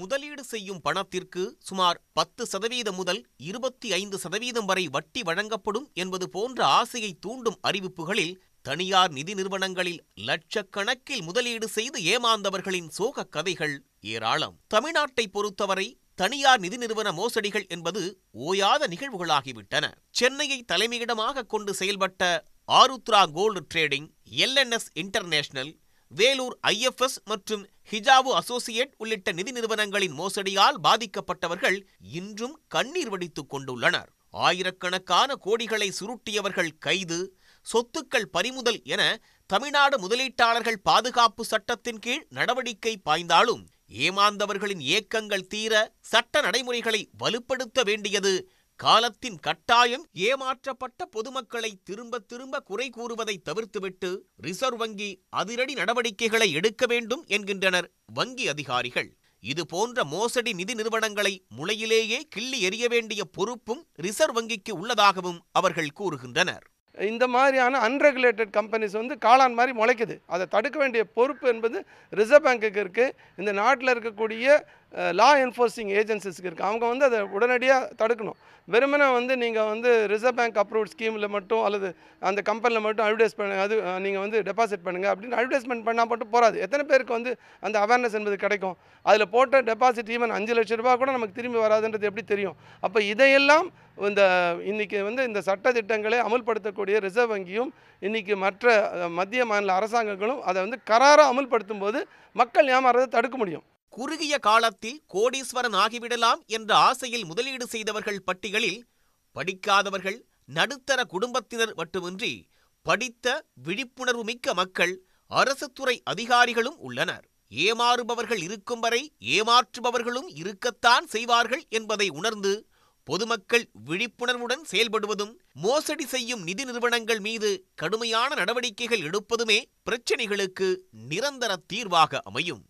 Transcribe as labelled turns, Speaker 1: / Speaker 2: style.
Speaker 1: முதலீடு செய்யும் பணத்திற்கு சுமார் பத்து சதவீதம் முதல் இருபத்தி ஐந்து சதவீதம் வரை வட்டி வழங்கப்படும் என்பது போன்ற ஆசையை தூண்டும் அறிவிப்புகளில் தனியார் நிதி நிறுவனங்களில் லட்சக்கணக்கில் முதலீடு செய்து ஏமாந்தவர்களின் சோக கதைகள் ஏராளம் தமிழ்நாட்டை பொறுத்தவரை தனியார் நிதி நிறுவன மோசடிகள் என்பது ஓயாத நிகழ்வுகளாகிவிட்டன சென்னையை தலைமையிடமாக கொண்டு செயல்பட்ட Aarudhra gold trading LNS international Vellore IFS மற்றும் ஹிஜாவு அசோசியேட் உள்ளிட்ட நிதி நிறுவனங்களின் மோசடியால் பாதிக்கப்பட்டவர்கள் இன்றும் கண்ணீர் வடித்துக் கொண்டுள்ளனர் ஆயிரக்கணக்கான கோடிகளை சுருட்டியவர்கள் கைது சொத்துக்கள் பறிமுதல் என தமிழ்நாடு முதலீட்டாளர்கள் பாதுகாப்பு சட்டத்தின் கீழ் நடவடிக்கை பாய்ந்தாலும் ஏமாந்தவர்களின் ஏக்கங்கள் தீர சட்ட நடைமுறைகளை வலுப்படுத்த வேண்டியது காலத்தின் கட்டாயம் ஏமாற்றப்பட்ட பொதுமக்களை திரும்ப திரும்ப குறை கூறுவதை தவிர்த்துவிட்டு ரிசர்வ் வங்கி அதிரடி நடவடிக்கைகளை எடுக்க வேண்டும் என்கின்றனர் வங்கி அதிகாரிகள் இது போன்ற மோசடி நிதி நிறுவனங்களை முளையிலேயே கிள்ளி எறிய வேண்டிய பொறுப்பும் ரிசர்வ் வங்கிக்கு உள்ளதாகவும் அவர்கள் கூறுகின்றனர் இந்த மாதிரியான அன்ரெகுலேட்டட் கம்பெனிஸ்
Speaker 2: வந்து காளான் மாதிரி முளைக்குது அதை தடுக்க வேண்டிய பொறுப்பு என்பது ரிசர்வ் பேங்குக்கு இருக்குது இந்த நாட்டில் இருக்கக்கூடிய லா என்ஃபோர்ஸிங் ஏஜென்சிஸ்க்கு இருக்குது அவங்க வந்து அதை உடனடியாக தடுக்கணும் வெறுமனே வந்து நீங்கள் வந்து ரிசர்வ் பேங்க் அப்ரூவ்ட் ஸ்கீமில் மட்டும் அல்லது அந்த கம்பெனியில் மட்டும் அட்வர்டைஸ் பண்ண அது நீங்கள் வந்து டெபாசிட் பண்ணுங்கள் அப்படின்னு அட்வர்டைஸ்மெண்ட் பண்ணால் மட்டும் போகாது எத்தனை பேருக்கு வந்து அந்த அவேர்னஸ் என்பது கிடைக்கும் அதில் போட்ட டெபாசிட் ஈவன் அஞ்சு லட்ச ரூபா கூட நமக்கு திரும்பி வராதுன்றது எப்படி தெரியும் அப்போ இதையெல்லாம் இந்த இன்றைக்கி வந்து இந்த சட்ட திட்டங்களை அமுல்படுத்தக்கூடிய ரிசர்வ் வங்கியும் இன்றைக்கி மற்ற மத்திய மாநில அரசாங்கங்களும் அதை வந்து கராராக அமுல்படுத்தும் போது மக்கள் ஏமாறதை தடுக்க முடியும்
Speaker 1: குறுகிய காலத்தில் கோடீஸ்வரன் ஆகிவிடலாம் என்ற ஆசையில் முதலீடு செய்தவர்கள் பட்டியலில் படிக்காதவர்கள் நடுத்தர குடும்பத்தினர் மட்டுமின்றி படித்த விழிப்புணர்வு மிக்க மக்கள் அரசு துறை அதிகாரிகளும் உள்ளனர் ஏமாறுபவர்கள் இருக்கும் வரை ஏமாற்றுபவர்களும் இருக்கத்தான் செய்வார்கள் என்பதை உணர்ந்து பொதுமக்கள் விழிப்புணர்வுடன் செயல்படுவதும் மோசடி செய்யும் நிதி நிறுவனங்கள் மீது கடுமையான நடவடிக்கைகள் எடுப்பதுமே பிரச்சினைகளுக்கு நிரந்தர தீர்வாக அமையும்